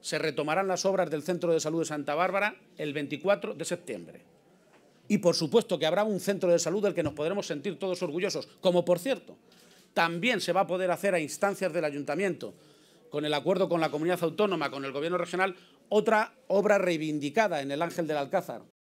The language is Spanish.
se retomarán las obras del Centro de Salud de Santa Bárbara el 24 de septiembre. Y por supuesto que habrá un centro de salud del que nos podremos sentir todos orgullosos, como por cierto, también se va a poder hacer a instancias del ayuntamiento, con el acuerdo con la comunidad autónoma, con el gobierno regional, otra obra reivindicada en el Ángel del Alcázar,